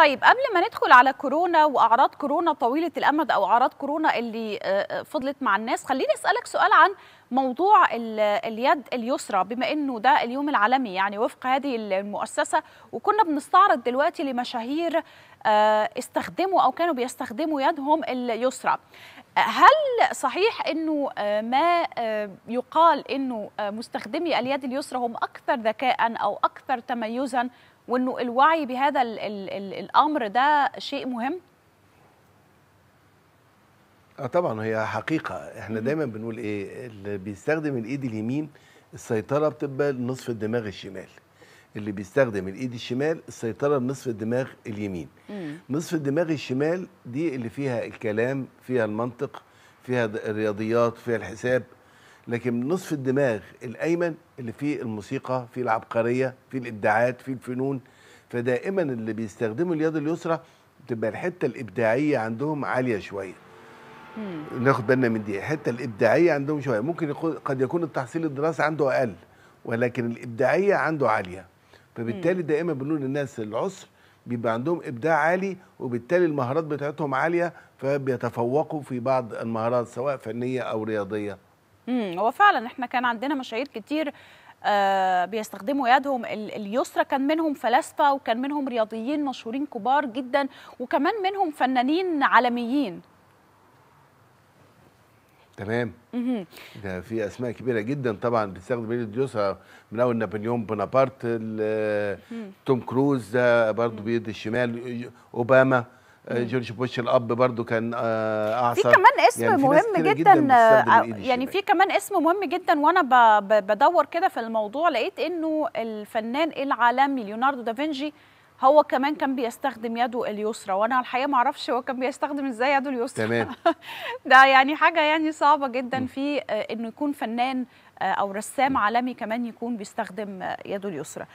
طيب قبل ما ندخل على كورونا واعراض كورونا طويله الامد او اعراض كورونا اللي آه، آه، فضلت مع الناس خليني اسالك سؤال عن موضوع اليد اليسرى بما انه ده اليوم العالمي يعني وفق هذه المؤسسه وكنا بنستعرض دلوقتي لمشاهير آه، استخدموا او كانوا بيستخدموا يدهم اليسرى هل صحيح انه آه، ما آه، يقال انه آه، مستخدمي اليد اليسرى هم اكثر ذكاء او اكثر تميزا وانه الوعي بهذا الـ الـ الـ الامر ده شيء مهم؟ اه طبعا هي حقيقه احنا دايما بنقول ايه اللي بيستخدم الايد اليمين السيطره بتبقى لنصف الدماغ الشمال اللي بيستخدم الايد الشمال السيطره بنصف الدماغ اليمين مم. نصف الدماغ الشمال دي اللي فيها الكلام فيها المنطق فيها الرياضيات فيها الحساب لكن نصف الدماغ الايمن اللي فيه الموسيقى فيه العبقريه فيه الابداعات فيه الفنون فدائما اللي بيستخدموا اليد اليسرى بتبقى الحته الابداعيه عندهم عاليه شويه مم. ناخد بالنا من دي الحته الابداعيه عندهم شويه ممكن يكون قد يكون التحصيل الدراسي عنده اقل ولكن الابداعيه عنده عاليه فبالتالي دائما بنقول للناس العسر بيبقى عندهم ابداع عالي وبالتالي المهارات بتاعتهم عاليه فبيتفوقوا في بعض المهارات سواء فنيه او رياضيه. امم هو فعلا احنا كان عندنا مشاهير كتير آه بيستخدموا يدهم اليسرى كان منهم فلاسفه وكان منهم رياضيين مشهورين كبار جدا وكمان منهم فنانين عالميين. تمام ده في اسماء كبيره جدا طبعا بتستخدم ايد اليسرى من اول نابليون بونابرت توم كروز ده برضه بيد الشمال اوباما جورج بوش الاب برضه كان آه، اعصر في كمان يعني اسم يعني مهم جدا, جدا آه، يعني في كمان اسم مهم جدا وانا بدور كده في الموضوع لقيت انه الفنان العالمي ليوناردو دافنشي هو كمان كان بيستخدم يده اليسرى وانا الحقيقه ما اعرفش هو كان بيستخدم ازاي يده اليسرى تمام ده يعني حاجه يعني صعبه جدا في آه، انه يكون فنان آه، او رسام عالمي كمان يكون بيستخدم آه، يده اليسرى